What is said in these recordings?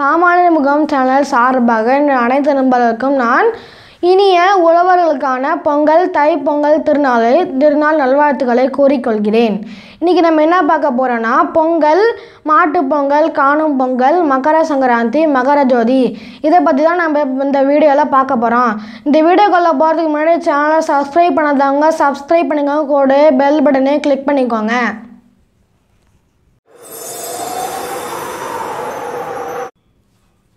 சாமானிய முகாம் சேனல் சார்பாக அனைத்து நண்பர்களுக்கும் நான் இனிய உழவர்களுக்கான பொங்கல் தை பொங்கல் திருநாளை திருநாள் நல்வாழ்த்துக்களை கூறிக்கொள்கிறேன் இன்றைக்கி நம்ம என்ன பார்க்க போகிறோன்னா பொங்கல் மாட்டு பொங்கல் காணும் பொங்கல் மகர சங்கராந்தி மகர ஜோதி இதை பற்றி தான் நம்ம இந்த வீடியோவில் பார்க்க போகிறோம் இந்த வீடியோக்குள்ளே போகிறதுக்கு முன்னாடி சேனலை சப்ஸ்கிரைப் பண்ணாதவங்க சப்ஸ்கிரைப் பண்ணிக்கோங்க கூட பெல் பட்டனே கிளிக் பண்ணிக்கோங்க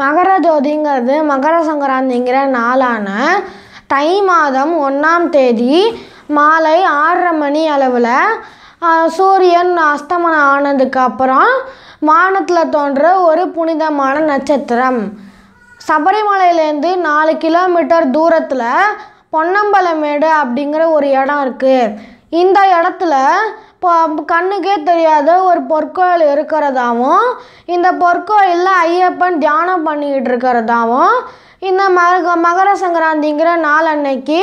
மகர ஜோதிங்கிறது மகர சங்கராந்திங்கிற நாளான தை மாதம் ஒன்றாம் தேதி மாலை ஆறரை மணி அளவில் சூரியன் அஸ்தமனம் ஆனதுக்கு அப்புறம் வானத்தில் தோன்ற ஒரு புனிதமான நட்சத்திரம் சபரிமலையிலேருந்து நாலு கிலோமீட்டர் தூரத்தில் பொன்னம்பலமேடு அப்படிங்கிற ஒரு இடம் இருக்குது இந்த இடத்துல கண்ணுக்கே தெரியாத ஒரு பொற்கோயில் இருக்கிறதாவும் இந்த பொற்கோயிலில் ஐயப்பன் தியானம் பண்ணிக்கிட்டு இருக்கிறதாவும் இந்த மக மகர சங்கராந்திங்கிற நாள் அன்னைக்கு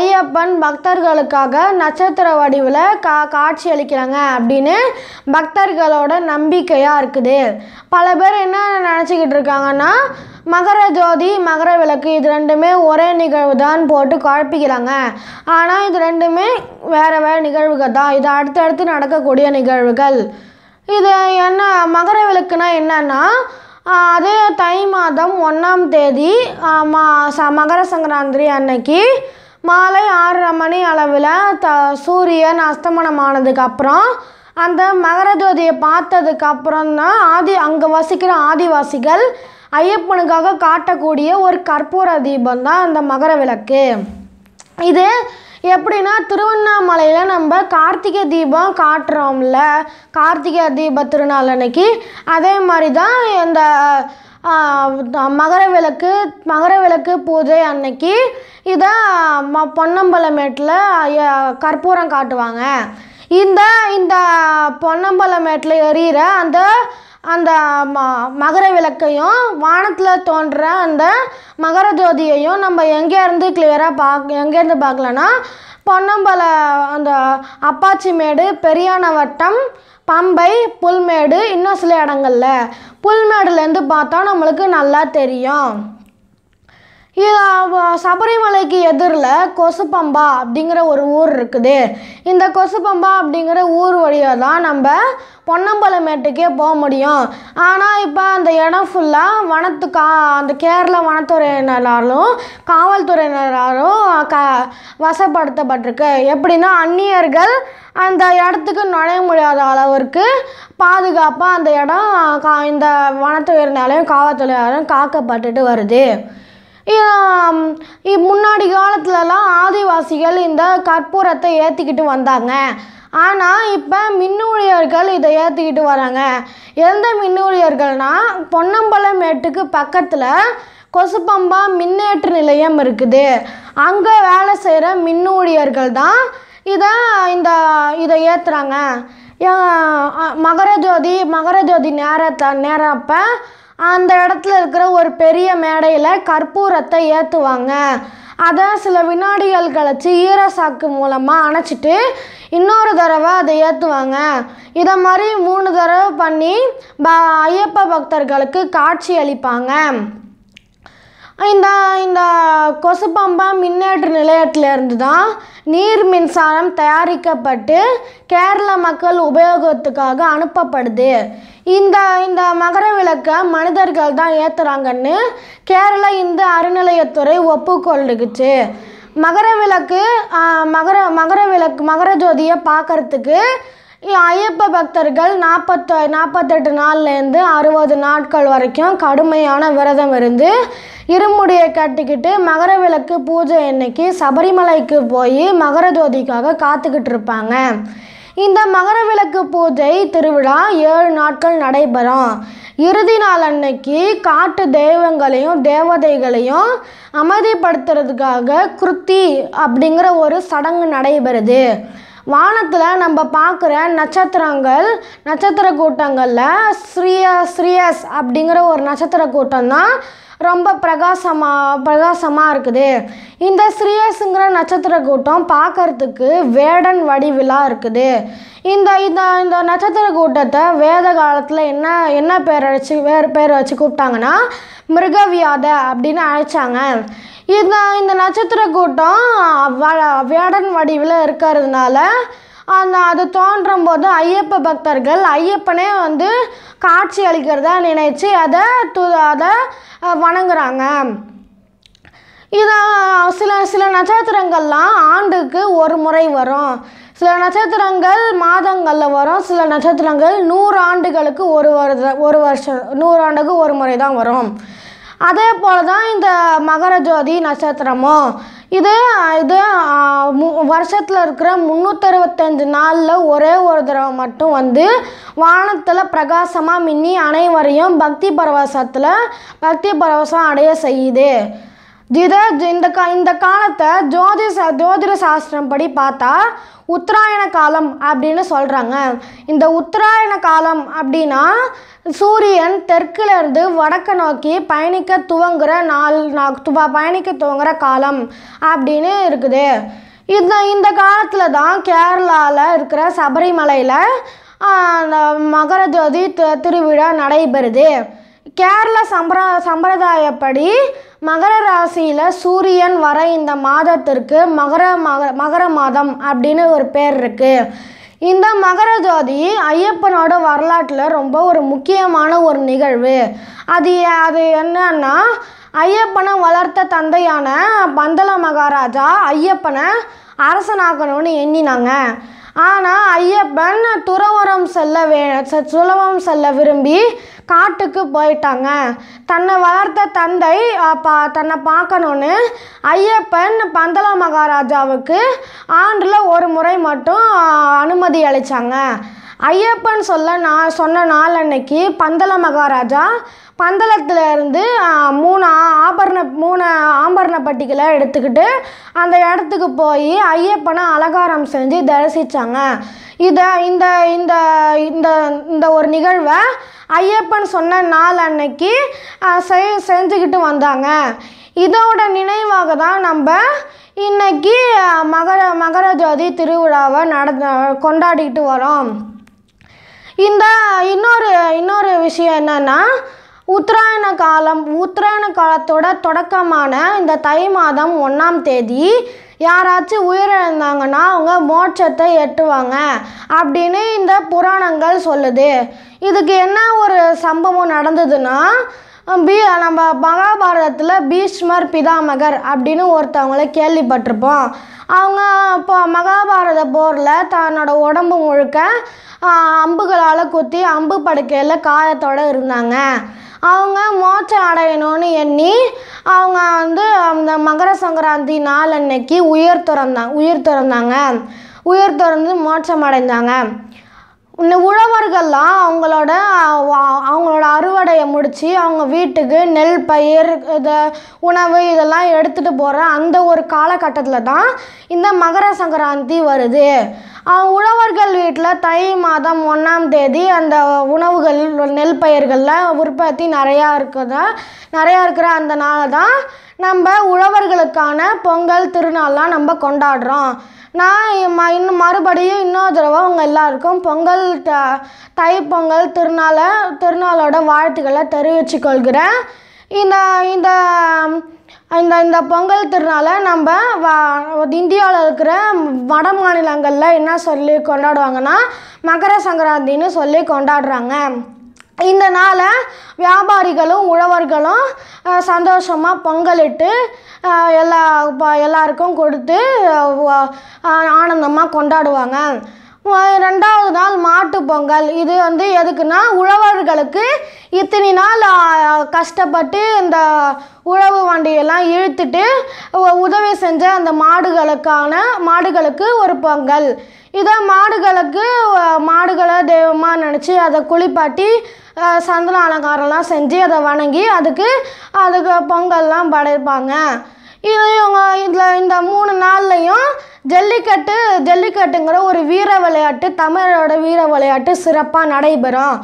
ஐயப்பன் பக்தர்களுக்காக நட்சத்திர வடிவில் கா காட்சி அளிக்கிறாங்க அப்படின்னு பக்தர்களோட நம்பிக்கையாக இருக்குது பல பேர் என்ன நினச்சிக்கிட்டு இருக்காங்கன்னா மகர ஜோதி மகர விளக்கு இது ரெண்டுமே ஒரே நிகழ்வு தான் போட்டு குழப்பிக்கிறாங்க ஆனால் இது ரெண்டுமே வேறு வேறு நிகழ்வுகள் தான் இது அடுத்தடுத்து நடக்கக்கூடிய நிகழ்வுகள் இது என்ன மகர விளக்குனா என்னன்னா அதே தை மாதம் ஒன்றாம் தேதி மா ச மகர சங்கராந்திரி அன்னைக்கு மாலை ஆறரை மணி அளவில் த சூரியன் அஸ்தமனமானதுக்கு அப்புறம் அந்த மகர ஜோதியை பார்த்ததுக்கு அப்புறம் தான் ஆதி அங்கே வசிக்கிற ஆதிவாசிகள் ஐயப்பனுக்காக காட்டக்கூடிய ஒரு கற்பூர தீபம் தான் அந்த மகர விளக்கு இது எப்படின்னா திருவண்ணாமலையில் நம்ம கார்த்திகை தீபம் காட்டுறோம்ல கார்த்திகை தீப திருநாள் அன்னைக்கு அதே மாதிரி தான் இந்த மகர விளக்கு மகர விளக்கு பூஜை அன்னைக்கு இதை ம பொன்னம்பலமேட்டில் கற்பூரம் காட்டுவாங்க இந்த இந்த பொன்னம்பலமேட்டில் எரியிற அந்த அந்த ம மகர விளக்கையும் வானத்தில் தோன்ற அந்த மகர ஜோதியையும் நம்ம எங்கேருந்து கிளியராக பாக் எங்கேருந்து பார்க்கலன்னா பொன்னம்பல அந்த அப்பாச்சி மேடு பெரியான வட்டம் பம்பை புல்மேடு இன்னும் சில இடங்கள்ல புல்மேடுலேருந்து பார்த்தா நம்மளுக்கு நல்லா தெரியும் சபரிமலைக்கு எதிரில் கொசுப்பம்பா அப்படிங்கிற ஒரு ஊர் இருக்குது இந்த கொசுப்பம்பா அப்படிங்கிற ஊர் வழியாக தான் நம்ம பொன்னம்பலமேட்டுக்கே போக முடியும் ஆனால் இப்போ அந்த இடம் ஃபுல்லாக வனத்து கா அந்த கேரள வனத்துறையினராலும் காவல்துறையினராலும் க வசப்படுத்தப்பட்டிருக்கு எப்படின்னா அந்நியர்கள் அந்த இடத்துக்கு நுழைய முடியாத அளவிற்கு பாதுகாப்பாக அந்த இடம் கா இந்த வனத்துறையினாலையும் காவல்துறையினாலும் காக்கப்பட்டுட்டு வருது முன்னாடி காலத்துலலாம் ஆதிவாசிகள் இந்த கற்பூரத்தை ஏற்றிக்கிட்டு வந்தாங்க ஆனால் இப்போ மின்னூழியர்கள் இதை ஏற்றிக்கிட்டு வராங்க எந்த மின்னூழியர்கள்னால் பொன்னம்பலமேட்டுக்கு பக்கத்தில் கொசுப்பம்பா மின்னேற்று நிலையம் இருக்குது அங்கே வேலை செய்கிற மின்னூழியர்கள் தான் இதை இந்த இதை ஏற்றுறாங்க மகரஜோதி மகரஜோதி நேரத்தை நேரப்போ அந்த இடத்துல இருக்கிற ஒரு பெரிய மேடையில் கற்பூரத்தை ஏற்றுவாங்க அதை சில வினாடிகள் கழித்து ஈரசாக்கு மூலமாக அணைச்சிட்டு இன்னொரு தடவை அதை ஏற்றுவாங்க இதை மாதிரி மூணு தடவை பண்ணி ப ஐயப்ப பக்தர்களுக்கு காட்சி அளிப்பாங்க இந்த இந்த கொசுபம்பா மின்னேற்று நிலையத்திலிருந்து தான் நீர் மின்சாரம் தயாரிக்கப்பட்டு கேரள மக்கள் உபயோகத்துக்காக அனுப்பப்படுது இந்த இந்த மகர விளக்கை மனிதர்கள் தான் ஏற்றுறாங்கன்னு கேரள இந்து அறநிலையத்துறை ஒப்புக்கொள்ளுக்குச்சு மகர விளக்கு மகர மகர விளக்கு மகர ஜோதியை பார்க்கறதுக்கு ஐயப்ப பக்தர்கள் நாற்பத்த நாற்பத்தெட்டு நாள்லேருந்து அறுபது நாட்கள் வரைக்கும் கடுமையான விரதம் இருந்து இருமுடியை கட்டிக்கிட்டு மகர விளக்கு பூஜை அன்னைக்கு சபரிமலைக்கு போய் மகர ஜோதிக்காக காத்துக்கிட்டு இருப்பாங்க இந்த மகர விளக்கு பூஜை திருவிழா ஏழு நாட்கள் நடைபெறும் இறுதி நாள் அன்னைக்கு காட்டு தெய்வங்களையும் தேவதைகளையும் அமைதிப்படுத்துறதுக்காக குருத்தி அப்படிங்கிற ஒரு சடங்கு நடைபெறுது வானத்தில் நம்ம பார்க்குற நட்சத்திரங்கள் நட்சத்திர கூட்டங்களில் ஸ்ரீயஸ் ஸ்ரீயஸ் அப்படிங்கிற ஒரு நட்சத்திர கூட்டம் தான் ரொம்ப பிரகாசமாக பிரகாசமாக இருக்குது இந்த ஸ்ரீயஸுங்கிற நட்சத்திர கூட்டம் பார்க்கறதுக்கு வேடன் வடிவிலாக இருக்குது இந்த இந்த இந்த நட்சத்திர கூட்டத்தை வேத காலத்தில் என்ன என்ன பேர் அழைச்சி வேறு பேர் வச்சு கூப்பிட்டாங்கன்னா மிருகவியாத அப்படின்னு அழைச்சாங்க இந்த இந்த நட்சத்திர கூட்டம் வேடன் வடிவில் இருக்கிறதுனால அந்த அது தோன்றும் போது ஐயப்ப பக்தர்கள் ஐயப்பனே வந்து காட்சி அளிக்கிறதா நினைச்சு அதை து அதை வணங்குறாங்க இதை சில சில நட்சத்திரங்கள்லாம் ஆண்டுக்கு ஒரு முறை வரும் சில நட்சத்திரங்கள் மாதங்களில் வரும் சில நட்சத்திரங்கள் நூறு ஆண்டுகளுக்கு ஒரு வருஷம் ஒரு வருஷம் நூறு ஆண்டுக்கு ஒரு முறை தான் வரும் அதே போல் தான் இந்த மகர ஜோதி நட்சத்திரமும் இது இது வருஷத்தில் இருக்கிற முந்நூற்றறுபத்தஞ்சு நாளில் ஒரே ஒரு தடவை மட்டும் வந்து வானத்தில் பிரகாசமாக மின்னி அனைவரையும் பக்தி பரவசத்தில் பக்தி பரவசம் அடைய செய்யுது இது இந்த கா இந்த காலத்தை ஜோதி ஜோதிட சாஸ்திரம் படி பார்த்தா உத்தராயண காலம் அப்படின்னு சொல்கிறாங்க இந்த உத்தராயண காலம் அப்படின்னா சூரியன் தெற்குலேருந்து வடக்கு நோக்கி பயணிக்க துவங்குற நாள் துவா பயணிக்க துவங்குற காலம் அப்படின்னு இருக்குது இந்த இந்த காலத்தில் தான் கேரளாவில் இருக்கிற சபரிமலையில் மகர ஜோதி திருவிழா நடைபெறுது கேரள சம்பிர சம்பிரதாயப்படி மகர ராசியில் சூரியன் வர இந்த மாதத்திற்கு மகர மக மகர மாதம் அப்படின்னு ஒரு பேர் இருக்குது இந்த மகர ஜோதி ஐயப்பனோட வரலாற்றில் ரொம்ப ஒரு முக்கியமான ஒரு நிகழ்வு அது அது என்னன்னா ஐயப்பனை வளர்த்த தந்தையான பந்தள மகாராஜா ஐயப்பனை அரசனாக்கணும்னு எண்ணினாங்க ஆனால் ஐயப்பன் துறவரம் செல்ல வே சுலபம் செல்ல விரும்பி காட்டுக்கு போயிட்டாங்க தன்னை வளர்த்த தந்தை பா தன்னை பார்க்கணுன்னு ஐயப்பன் பந்தள மகாராஜாவுக்கு ஆண்டில் ஒரு முறை மட்டும் அனுமதி அளித்தாங்க ஐயப்பன் சொல்ல நான் சொன்ன நாள் அன்னைக்கு பந்தள மகாராஜா பந்தளத்தில் இருந்து மூணு ஆபரண மூணு ஆபரண பட்டிகளை எடுத்துக்கிட்டு அந்த இடத்துக்கு போய் ஐயப்பனை அலங்காரம் செஞ்சு தரிசித்தாங்க இதை இந்த இந்த இந்த இந்த ஒரு நிகழ்வை ஐயப்பன் சொன்ன நாள் அன்னைக்கு செய் செஞ்சுக்கிட்டு வந்தாங்க இதோட நினைவாக தான் நம்ம இன்னைக்கு மகர மகர ஜோதி திருவிழாவை நட கொண்டாடிக்கிட்டு வரோம் இந்த இன்னொரு இன்னொரு விஷயம் என்னென்னா உத்தராயண காலம் உத்தராயண காலத்தோட தொடக்கமான இந்த தை மாதம் ஒன்றாம் தேதி யாராச்சும் உயிரிழந்தாங்கன்னா அவங்க மோட்சத்தை எட்டுவாங்க அப்படின்னு இந்த புராணங்கள் சொல்லுது இதுக்கு என்ன ஒரு சம்பவம் நடந்ததுன்னா பி நம்ம மகாபாரதத்தில் பீஷ்மர் பிதாமகர் அப்படின்னு ஒருத்தவங்களை கேள்விப்பட்டிருப்போம் அவங்க அப்போ மகாபாரத போரில் தன்னோட உடம்பு முழுக்க அம்புகளால் குத்தி அம்பு படுக்கையில் காயத்தோடு இருந்தாங்க அவங்க மோட்சம் அடையணும்னு எண்ணி அவங்க வந்து அந்த மகர சங்கராந்தி நாள் அன்னைக்கு உயிர் திறந்தாங்க உயிர் திறந்தாங்க உயிர் திறந்து மோட்சம் அடைந்தாங்க இந்த உழவர்கள்லாம் அவங்களோட அவங்களோட அறுவடையை முடித்து அவங்க வீட்டுக்கு நெல் பயிர் இதை உணவு இதெல்லாம் எடுத்துகிட்டு போகிற அந்த ஒரு காலகட்டத்தில் தான் இந்த மகர சங்கராந்தி வருது அவங்க உழவர்கள் வீட்டில் தை மாதம் ஒன்றாம் தேதி அந்த உணவுகள் நெல் பயிர்களில் உற்பத்தி நிறையா இருக்கிறதா நிறையா இருக்கிற அந்த நாள் தான் நம்ம உழவர்களுக்கான பொங்கல் திருநாள்லாம் நம்ம கொண்டாடுறோம் நான் இன்னும் மறுபடியும் இன்னொரு தடவை உங்கள் எல்லாருக்கும் பொங்கல் த தை பொங்கல் திருநாளை திருநாளோட வாழ்த்துக்களை தெரிவிச்சுக்கொள்கிறேன் இந்த இந்த இந்த இந்த பொங்கல் திருநாளை நம்ம வா இந்தியாவில் இருக்கிற வட மாநிலங்களில் என்ன சொல்லி கொண்டாடுவாங்கன்னா மகர சங்கராந்தின்னு சொல்லி கொண்டாடுறாங்க இந்த நாளை வியாபாரிகளும் உழவர்களும் சந்தோஷமாக பொங்கலிட்டு எல்லா எல்லாருக்கும் கொடுத்து ஆனந்தமாக கொண்டாடுவாங்க ரெண்டாவது நாள் மாட்டு பொங்கல் இது வந்து எதுக்குன்னா உழவர்களுக்கு இத்தனை நாள் கஷ்டப்பட்டு இந்த உழவு வண்டியெல்லாம் இழுத்துட்டு உதவி செஞ்ச அந்த மாடுகளுக்கான மாடுகளுக்கு ஒரு பொங்கல் இதை மாடுகளுக்கு மாடுகளை தெய்வமாக நினச்சி அதை குளிப்பாட்டி சந்தன அலங்காரம்லாம் செஞ்சு அதை வணங்கி அதுக்கு அதுக்கு பொங்கல்லாம் படைப்பாங்க இதையும் இவங்க இதில் இந்த மூணு நாள்லையும் ஜல்லிக்கட்டு ஜல்லிக்கட்டுங்கிற ஒரு வீர விளையாட்டு தமிழரோட வீர விளையாட்டு சிறப்பாக நடைபெறும்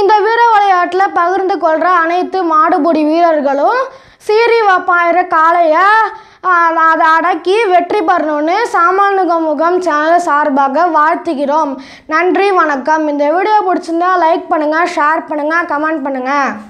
இந்த வீர விளையாட்டில் பகிர்ந்து கொள்கிற அனைத்து மாடுபுடி வீரர்களும் சீரி வப்பாயிர காளையை அதை அடக்கி வெற்றி பெறணும்னு சாமானுக முகம் சேனல் சார்பாக வாழ்த்துகிறோம் நன்றி வணக்கம் இந்த வீடியோ பிடிச்சிருந்தா லைக் பண்ணுங்கள் ஷேர் பண்ணுங்கள் கமெண்ட் பண்ணுங்கள்